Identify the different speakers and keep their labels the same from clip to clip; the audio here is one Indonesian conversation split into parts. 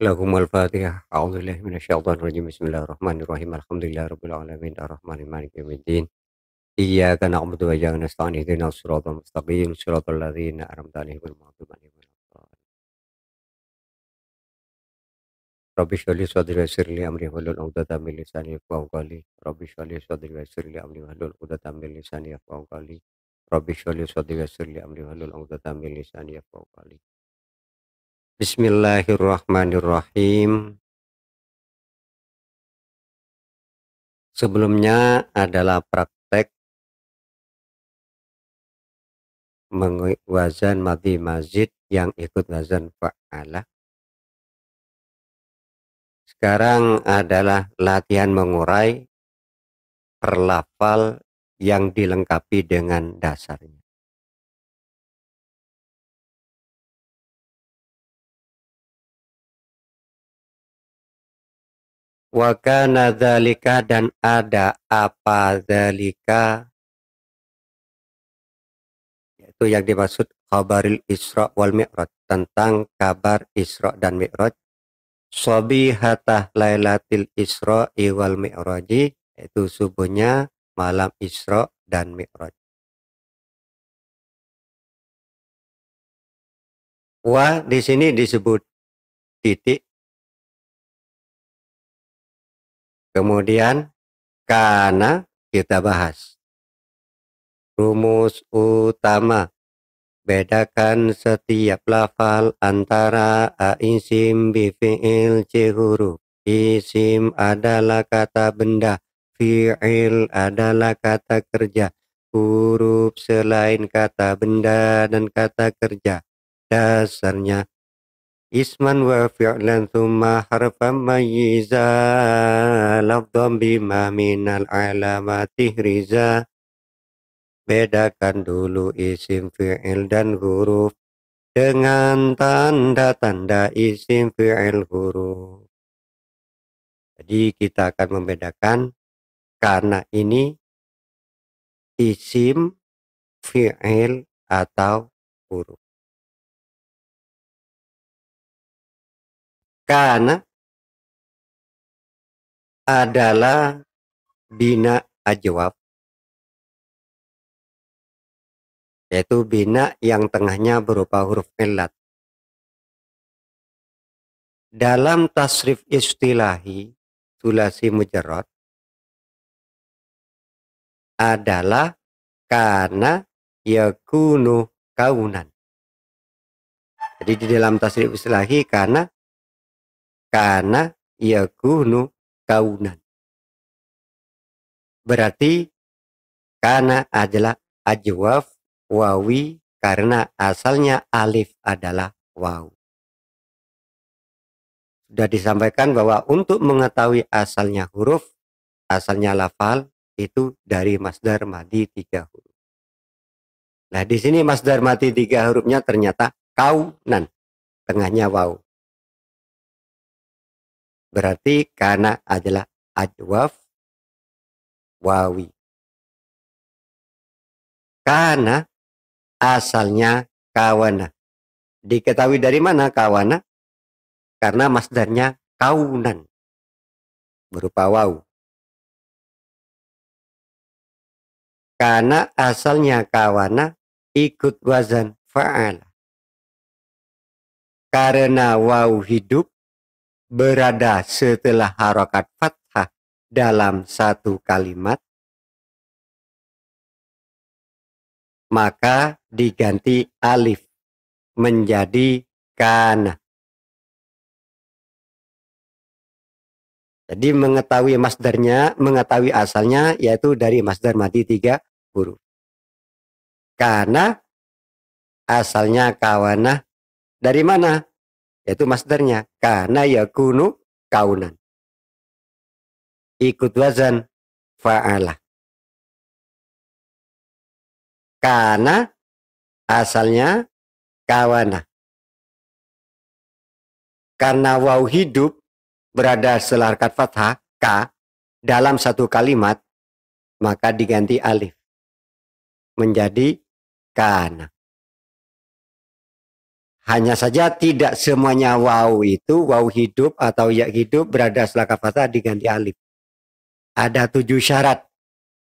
Speaker 1: لكم الفاتحة أعوذ بالله من الشيطان الرجيم بسم الله الرحمن الرحيم الحمد لله رب العالمين الرحمن مالك يوم الدين إياك نعبد وإياك نستعين اهدنا الصراط المستقيم صراط الذين أنعمت عليهم غير المغضوب عليهم رب اشرح لي صدري ويسر لي أمري واحلل عقدة من لساني يفقهوا قولي رب اشرح لي صدري ويسر لي أمري واحلل عقدة من لساني يفقهوا قولي
Speaker 2: رب اشرح لي صدري ويسر لي أمري واحلل عقدة من لساني يفقهوا قولي Bismillahirrahmanirrahim. Sebelumnya adalah praktek wazan mati mazid yang ikut wazan fa'ala. Sekarang adalah latihan mengurai perlafal yang dilengkapi dengan dasarnya. wa kana dzalika dan ada apa dzalika
Speaker 1: yaitu yang dimaksud khabaril Isra wal Mi'raj tentang kabar Isra dan Mi'raj hatah lailatil Isra wal
Speaker 2: mi'raj yaitu subuhnya malam Isra dan Mi'raj wa di sini disebut titik Kemudian karena kita bahas. Rumus
Speaker 1: utama bedakan setiap lafal antara isim bi fi'il c huruf. Isim adalah kata benda, fi'il adalah kata kerja, huruf selain kata benda dan kata kerja. Dasarnya isman wa fi'lan thumma harfan mayyiza lafdhan bima minal alamati riza bedakan dulu isim fi'il dan huruf dengan tanda-tanda
Speaker 2: isim fi'il huruf jadi kita akan membedakan karena ini isim fi'il atau huruf Kana adalah bina ajwab. Yaitu bina yang tengahnya berupa huruf illat. Dalam tasrif istilahi tulasi mujarot adalah karena yakunu kaunan. Jadi di dalam tasrif istilahi karena karena kuno kaunan. Berarti karena adalah ajwaf wawi karena asalnya alif adalah waw.
Speaker 1: Sudah disampaikan bahwa untuk mengetahui asalnya huruf, asalnya lafal itu dari masdar madi tiga huruf.
Speaker 2: Nah di sini masdar madi tiga hurufnya ternyata kaunan, tengahnya waw. Berarti karena adalah adwaf wawi. Karena asalnya kawana. Diketahui dari mana kawana? Karena masdarnya kaunan berupa wau. Karena asalnya kawana ikut wazan fa'ala. Karena wau hidup berada setelah harokat fathah dalam satu kalimat, maka diganti alif menjadi kana. Jadi mengetahui masdarnya, mengetahui asalnya yaitu dari masdar mati tiga huruf. Karena asalnya kawana dari mana? yaitu masternya karena ya kunu kaunan ikut wazan fa'ala karena asalnya kawana karena waw hidup berada selar fathah k dalam satu kalimat maka diganti alif menjadi kana hanya saja tidak semuanya
Speaker 1: wau itu, wau hidup atau ya hidup berada setelah kafata diganti alif. Ada tujuh syarat.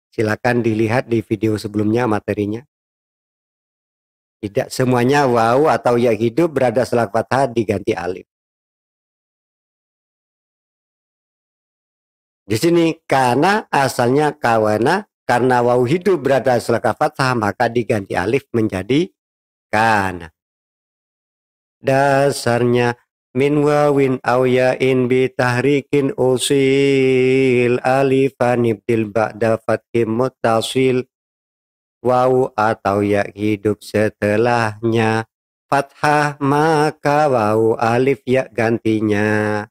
Speaker 1: Silakan dilihat di video sebelumnya materinya.
Speaker 2: Tidak semuanya wau atau ya hidup berada setelah fathah diganti alif. Di sini karena asalnya kawana karena wau hidup berada setelah fathah maka diganti
Speaker 1: alif menjadi kana dasarnya min wawin aw ya'in bi tahrikin usil alifan ibdil ba'da fathim mutasil waw atau ya hidup setelahnya fathah maka waw alif ya gantinya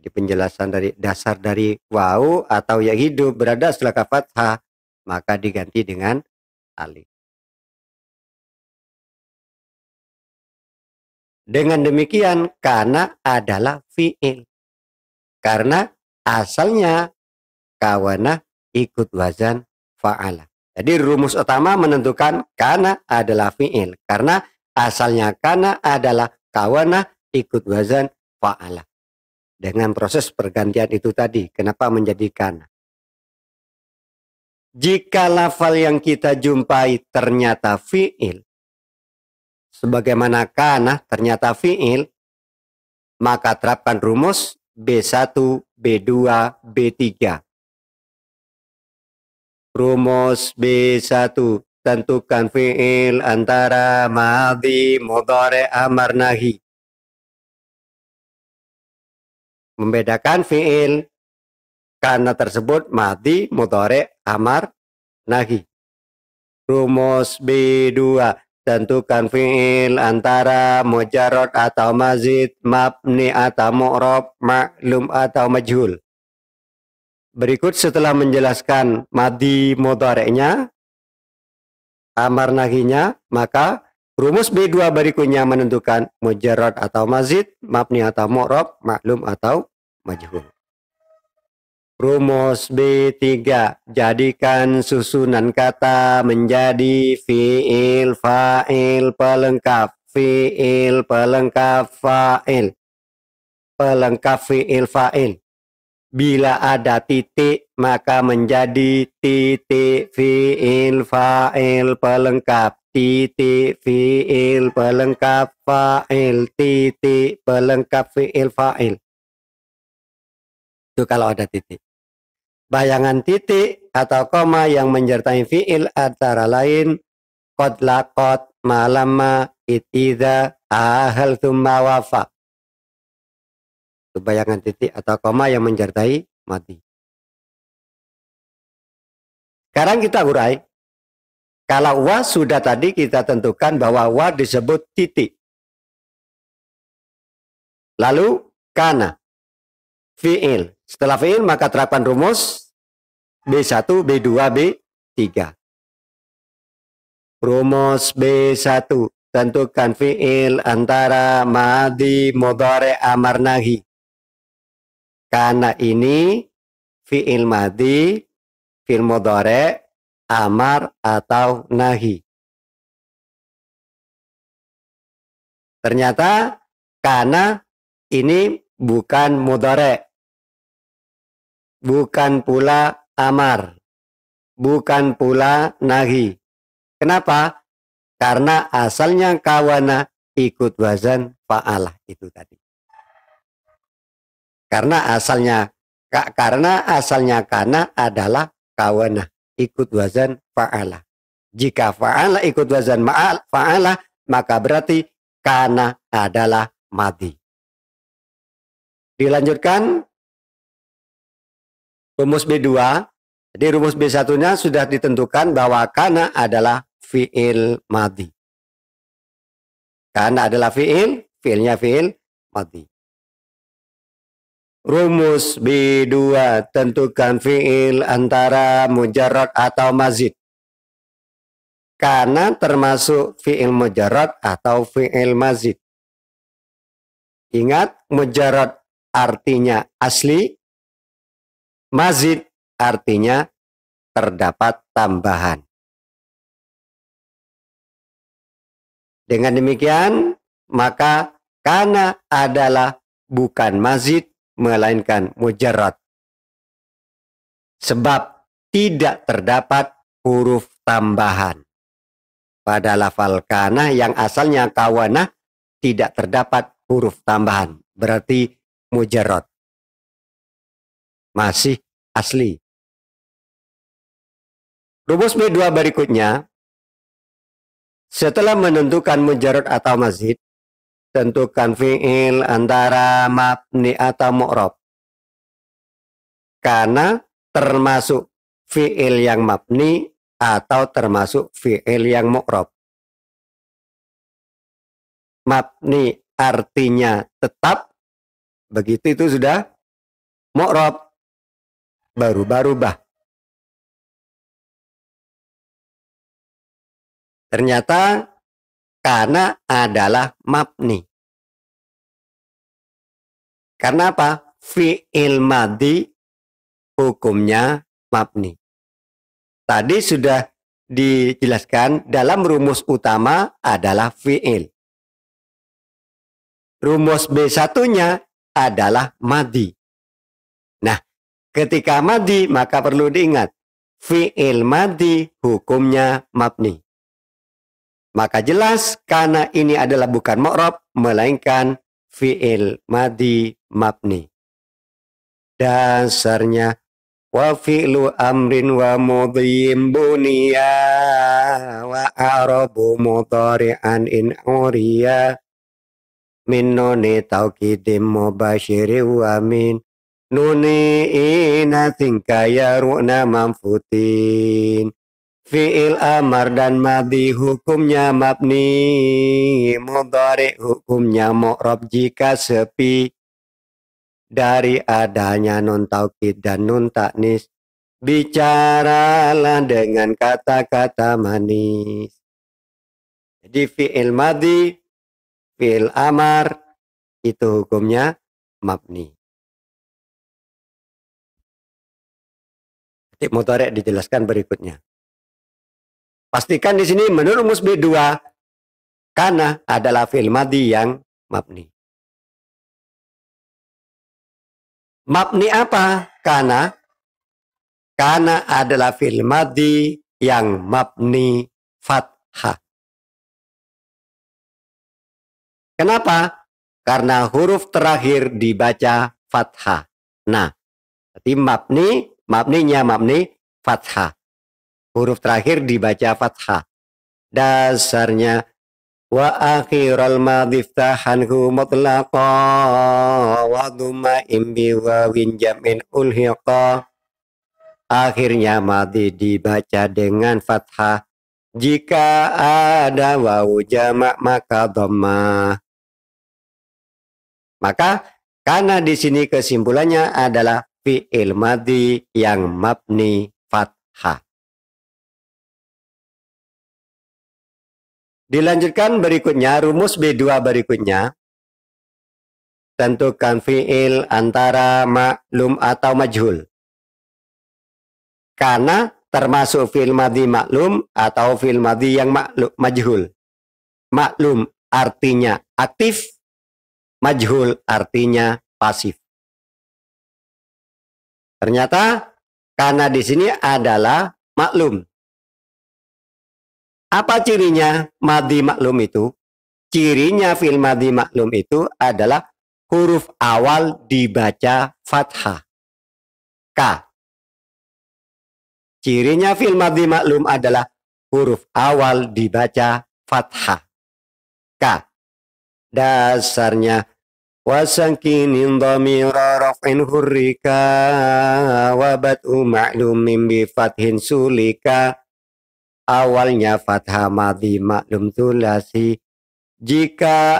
Speaker 1: jadi penjelasan dari dasar dari
Speaker 2: waw atau ya hidup berada setelah fathah maka diganti dengan alif Dengan demikian, karena adalah fi'il. Karena asalnya
Speaker 1: kawana ikut wazan fa'ala. Jadi rumus utama menentukan karena adalah fi'il. Karena asalnya karena adalah kawana ikut wazan fa'ala. Dengan proses pergantian itu tadi, kenapa menjadi kana? Jika lafal yang kita jumpai ternyata fi'il, sebagaimana kana ternyata fi'il, maka terapkan rumus B1, B2, B3. Rumus B1 tentukan fi'il antara madhi,
Speaker 2: mudhari, amar, nahi. Membedakan fi'il karena tersebut madhi, mudhari, amar, nahi. Rumus
Speaker 1: B2 tentukan fiil antara mujarrad atau mazid, mabni atau mu'rob, maklum atau majhul. Berikut setelah menjelaskan madi mudareknya, amar nahinya, maka rumus B2 berikutnya menentukan mujarrad atau mazid, mabni atau mu'rob, maklum atau majhul. Rumus B3. Jadikan susunan kata menjadi fi'il, fa'il, pelengkap. Fi'il, pelengkap, fa'il. Pelengkap fi'il, fa'il. Bila ada titik, maka menjadi titik fi'il, fa'il, pelengkap. Titik fi'il, pelengkap, fa'il. Titik pelengkap fi'il, fa'il. Itu kalau ada titik bayangan titik atau koma yang menyertai fiil antara lain kot lakot malama itida ahal thumma wafa
Speaker 2: bayangan titik atau koma yang menyertai mati sekarang kita urai kalau wa sudah tadi kita tentukan bahwa wa disebut titik lalu kana fi'il. Setelah fi'il maka terapkan rumus B1, B2, B3.
Speaker 1: Rumus B1 tentukan fi'il antara madi, modore, amar, nahi. Karena ini
Speaker 2: fi'il madi, fi'il modore, amar, atau nahi. Ternyata karena ini bukan mudore,
Speaker 1: bukan pula amar, bukan pula nahi. Kenapa? Karena asalnya kawana ikut wazan fa'alah itu tadi. Karena asalnya karena asalnya kana adalah kawana ikut wazan fa'ala. Jika
Speaker 2: fa'ala ikut wazan fa'ala maka berarti kana adalah mati. Dilanjutkan rumus B2. Jadi rumus B1-nya sudah ditentukan bahwa kana adalah fi'il mati. Kana adalah fi'il, fi'ilnya fi'il mati. Rumus B2
Speaker 1: tentukan fi'il antara mujarad atau mazid. Karena termasuk fi'il mujarad atau fi'il mazid.
Speaker 2: Ingat, mujarad artinya asli, Mazid artinya terdapat tambahan. Dengan demikian, maka karena adalah bukan mazid, melainkan mujarad.
Speaker 1: Sebab tidak terdapat huruf tambahan. Pada lafal kana yang asalnya kawana tidak terdapat huruf
Speaker 2: tambahan. Berarti mujarad masih asli. Rumus B2 berikutnya, setelah menentukan mujarad atau masjid, tentukan
Speaker 1: fi'il antara mabni atau mu'rob. Karena termasuk fi'il yang mabni atau termasuk fi'il
Speaker 2: yang mu'rob. Mabni artinya tetap, begitu itu sudah mu'rob baru baru bah, Ternyata karena adalah mabni. Karena apa? Fi'il madi hukumnya mabni. Tadi sudah dijelaskan
Speaker 1: dalam rumus utama adalah fi'il. Rumus B1-nya adalah madi. Ketika madi, maka perlu diingat, fi'il madi hukumnya mabni. Maka jelas karena ini adalah bukan mu'rob, melainkan fi'il madi mabni. Dasarnya wa fi'lu amrin wa mudhiyim buniya wa arabu mudari'an in uriya min nuni taukidim mubashiri wa min nuni ina kaya ru'na mamfutin fi'il amar dan madi hukumnya mabni mudhari hukumnya mu'rob jika sepi dari adanya nun taukid dan nun taknis bicaralah dengan kata-kata manis
Speaker 2: jadi fi'il madi fi'il amar itu hukumnya mabni Titik motorik dijelaskan berikutnya. Pastikan di sini menurut musbi dua karena adalah fi'il madi yang mabni. Mabni apa? Karena karena adalah fi'il madi yang mabni fathah. Kenapa? Karena huruf terakhir dibaca fathah. Nah, berarti mabni
Speaker 1: Mabninya mabni fathah. Huruf terakhir dibaca fathah. Dasarnya wa akhiral madhi hu mutlaqa wa dhumma imbi wa winjamin ulhiqa akhirnya madhi dibaca dengan fathah jika ada wawu jamak maka dhamma
Speaker 2: maka karena di sini kesimpulannya adalah fi'il yang mabni fathah. Dilanjutkan berikutnya, rumus B2 berikutnya.
Speaker 1: Tentukan fi'il antara maklum atau majhul. Karena termasuk fi'il madhi maklum atau fi'il madhi yang
Speaker 2: maklum, majhul. Maklum artinya aktif, majhul artinya pasif. Ternyata karena di sini adalah maklum.
Speaker 1: Apa cirinya madi maklum itu? Cirinya fil madi maklum itu adalah
Speaker 2: huruf awal dibaca fathah. K. Cirinya fil madi maklum adalah huruf awal dibaca fathah. K. Dasarnya
Speaker 1: wasangkinin dhamira رفع هركا وبدء bi fathin sulika awalnya fathah madhi maklum tulasi jika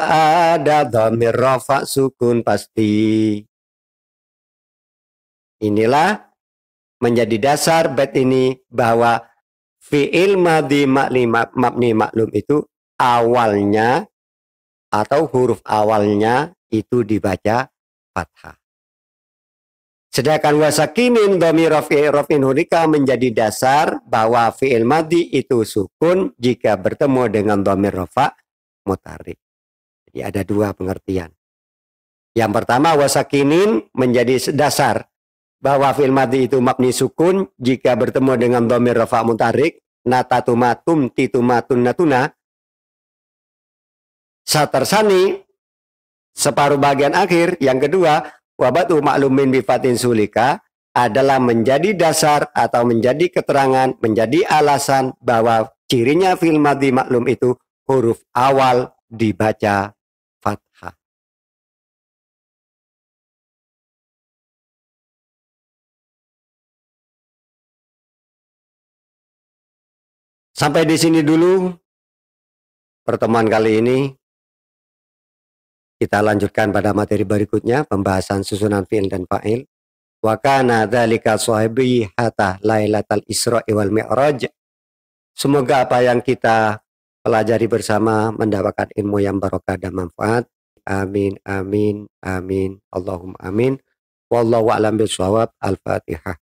Speaker 1: ada dhamir rafa sukun pasti inilah menjadi dasar bait ini bahwa fi'il madhi makli mabni maklum itu awalnya atau huruf awalnya itu dibaca fathah. Sedangkan wasakimin domi rofi rofin hunika menjadi dasar bahwa fi'il madi itu sukun jika bertemu dengan domi rofa mutarik. Jadi ada dua pengertian. Yang pertama wasakinin menjadi dasar bahwa fi'il madi itu makni sukun jika bertemu dengan domi rofa mutarik. Natatumatum titumatun natuna. Satersani separuh bagian akhir. Yang kedua wabatu maklumin bifatin sulika adalah menjadi dasar atau menjadi keterangan, menjadi alasan bahwa cirinya fil
Speaker 2: madhi maklum itu huruf awal dibaca fathah. Sampai di sini dulu pertemuan kali ini. Kita lanjutkan
Speaker 1: pada materi berikutnya pembahasan susunan fi'il dan fa'il. Wa kana dzalika sahibi hatta lailatal Isra wal Mi'raj. Semoga apa yang kita pelajari bersama mendapatkan ilmu yang barokah dan manfaat. Amin amin amin. Allahumma amin. Wallahu a'lam bishawab. Al-Fatihah.